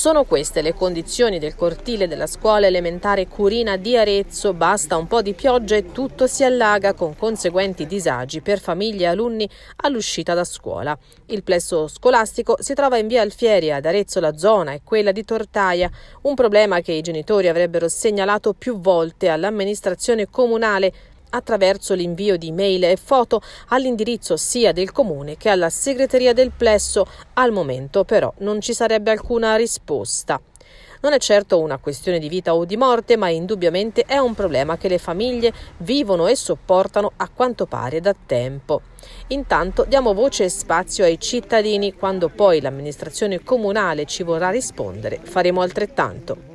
Sono queste le condizioni del cortile della scuola elementare Curina di Arezzo, basta un po' di pioggia e tutto si allaga con conseguenti disagi per famiglie e alunni all'uscita da scuola. Il plesso scolastico si trova in via Alfieri, ad Arezzo la zona e quella di Tortaia, un problema che i genitori avrebbero segnalato più volte all'amministrazione comunale attraverso l'invio di mail e foto all'indirizzo sia del comune che alla segreteria del plesso. Al momento però non ci sarebbe alcuna risposta. Non è certo una questione di vita o di morte, ma indubbiamente è un problema che le famiglie vivono e sopportano a quanto pare da tempo. Intanto diamo voce e spazio ai cittadini, quando poi l'amministrazione comunale ci vorrà rispondere faremo altrettanto.